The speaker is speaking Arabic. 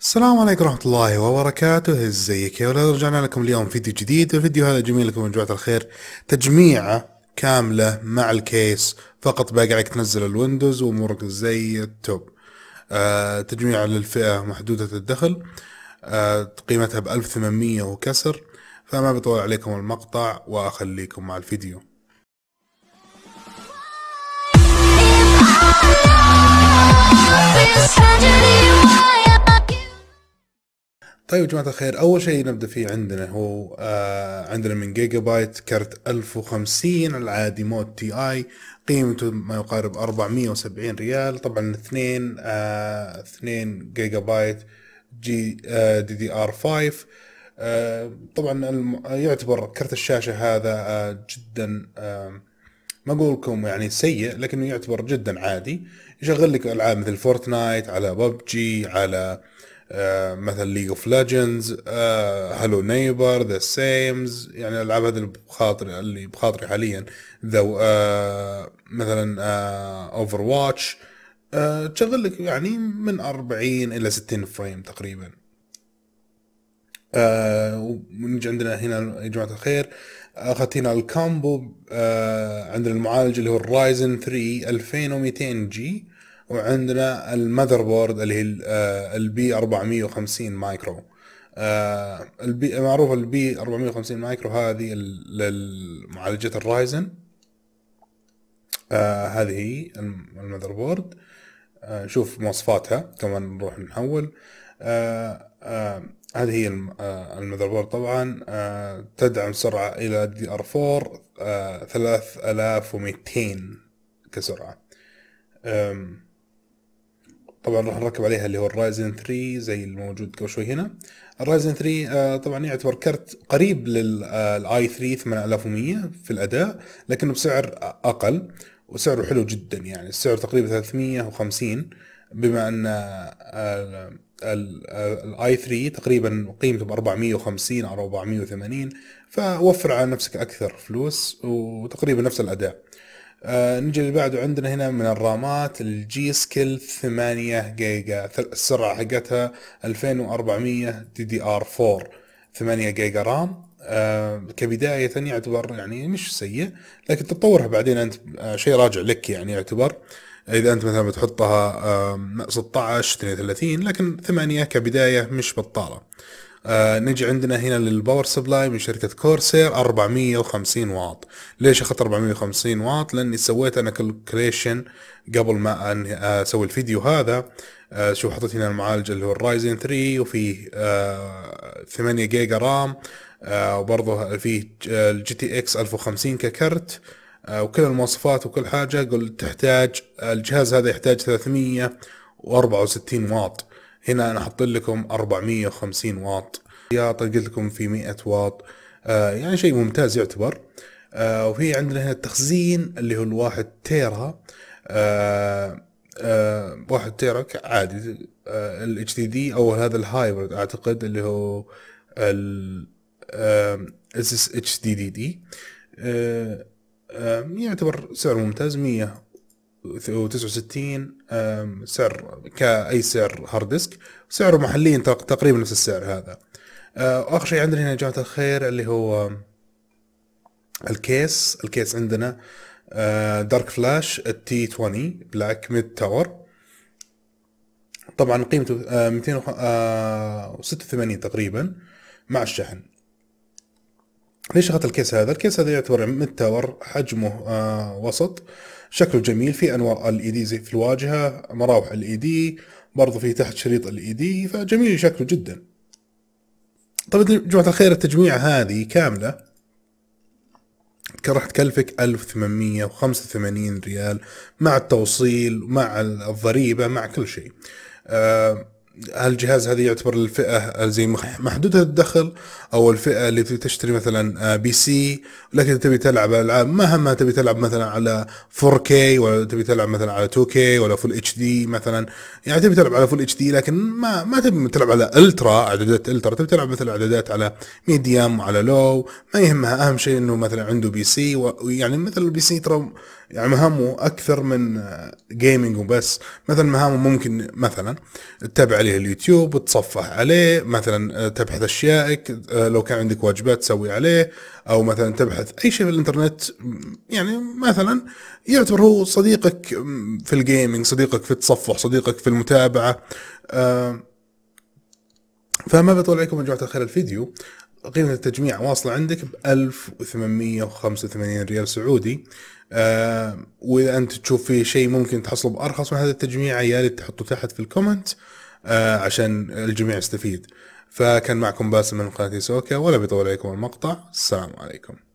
السلام عليكم ورحمة الله وبركاته ازيك يا ولد رجعنا لكم اليوم فيديو جديد الفيديو هذا جميل لكم من جماعة الخير تجميعة كاملة مع الكيس فقط باقي عليك تنزل الويندوز وامورك زي التوب آه تجميعة للفئة محدودة الدخل آه قيمتها ب 1800 وكسر فما بطول عليكم المقطع واخليكم مع الفيديو This tragedy طيب يا جماعة الخير أول شيء نبدأ فيه عندنا هو آه عندنا من جيجا بايت كرت 1050 العادي مود تي آي قيمته ما يقارب 470 ريال طبعا اثنين آه اثنين جيجا بايت جي آه دي دي ار 5 آه طبعا يعتبر كرت الشاشة هذا آه جدا آه ما اقول لكم يعني سيء لكنه يعتبر جدا عادي يشغل لك العاب مثل فورتنايت على ببجي على آه، مثل ليج اوف ليجندز هالو نيبر ذا سيمز يعني الالعاب هذه اللي بخاطري اللي بخاطري حاليا ذا آه، مثلا اوفر آه، واتش تشغل لك يعني من 40 الى 60 فريم تقريبا آه ونجي عندنا هنا يا جماعه الخير اخذت هنا الكامبو uh, عندنا المعالج اللي هو الرايزن 3 2200 جي وعندنا المذر بورد اللي هي البي 450 مايكرو البي معروف البي 450 مايكرو هذه لمعالجة الرايزن آه، هذه هي المذر بورد نشوف مواصفاتها كمان نروح نحول آه، آه، هذه هي المذر بورد طبعا تدعم سرعة إلى دي ار 4 3200 كسرعة طبعا راح نركب عليها اللي هو الرايزن 3 زي الموجود قبل شوي هنا الرايزن 3 آه، طبعا يعتبر كرت قريب للاي 3 8100 في الاداء لكنه بسعر اقل وسعره حلو جدا يعني السعر تقريبا 350 بما ان آه، الاي 3 تقريبا قيمته ب 450 او 480 فوفر على نفسك اكثر فلوس وتقريبا نفس الاداء آه نجي اللي بعده عندنا هنا من الرامات الجي سكيل 8 جيجا السرعة حقتها 2400 دي دي ار 4 8 جيجا رام آه كبداية يعتبر يعني مش سيء لكن تطورها بعدين أنت آه شيء راجع لك يعني يعتبر إذا أنت مثلا بتحطها آه 16 32 لكن 8 كبداية مش بطالة آه نجي عندنا هنا للباور سبلاي من شركة كورسير 450 واط ليش اخذت 450 واط لاني سويت انا كالكوليشن قبل ما آه، اسوي الفيديو هذا آه شو حطيت هنا المعالج اللي هو الرايزن 3 وفيه آه 8 جيجا رام آه وبرضه فيه الجي تي اكس 1050 ككرت آه وكل المواصفات وكل حاجة قلت تحتاج آه، الجهاز هذا يحتاج 364 واط هنا انا حاط لكم 450 واط يا طيب قلت لكم في 100 واط آه يعني شيء ممتاز يعتبر آه وفي عندنا هنا التخزين اللي هو الواحد تيرا آه آه واحد تيرا عادي آه اتش دي دي او هذا الهايبرد اعتقد اللي هو ال اس اس اتش دي دي دي يعتبر سعر ممتاز 100 69 سعر كاي سعر هارد ديسك سعره محليا تقريبا نفس السعر هذا واخر آه، شيء عندنا هنا يا جماعه الخير اللي هو الكيس الكيس عندنا دارك فلاش التي 20 بلاك ميد تاور طبعا قيمته 286 آه، آه، تقريبا مع الشحن ليش اخذت الكيس هذا؟ الكيس هذا يعتبر من تاور حجمه آه وسط شكله جميل في انواع ال اي e دي زي في الواجهه مراوح ال اي e دي برضه في تحت شريط ال اي e دي فجميل شكله جدا طيب جماعه الخير التجميع هذه كامله كان راح تكلفك 1885 ريال مع التوصيل مع الضريبه مع كل شيء آه هل الجهاز هذا يعتبر الفئة زي محدودة الدخل أو الفئة اللي تشتري مثلا آه، بي سي لكن تبي تلعب ألعاب مهما تبي تلعب مثلا على 4K ولا تبي تلعب مثلا على 2K ولا فول اتش دي مثلا يعني تبي تلعب على فول اتش دي لكن ما ما تبي تلعب على الترا إعدادات الترا تبي تلعب مثلا إعدادات على ميديوم وعلى لو ما يهمها أهم شيء إنه مثلا عنده بي سي ويعني مثلا البي سي ترى يعني مهامه اكثر من جيمنج آه، وبس مثلا مهامه ممكن مثلا تتابع عليه اليوتيوب تصفح عليه مثلا آه، تبحث اشيائك آه، لو كان عندك واجبات تسوي عليه او مثلا تبحث اي شيء في الانترنت يعني مثلا يعتبر هو صديقك في الجيمنج صديقك في التصفح صديقك في المتابعه فما بطول عليكم يا جماعه الخير الفيديو قيمة التجميع واصلة عندك ب 1885 ريال سعودي آه واذا انت تشوف في شيء ممكن تحصله بارخص من هذا التجميع يا ريت تحطه تحت في الكومنت آه عشان الجميع يستفيد فكان معكم باسم من قناه سوكا ولا بيطول عليكم المقطع السلام عليكم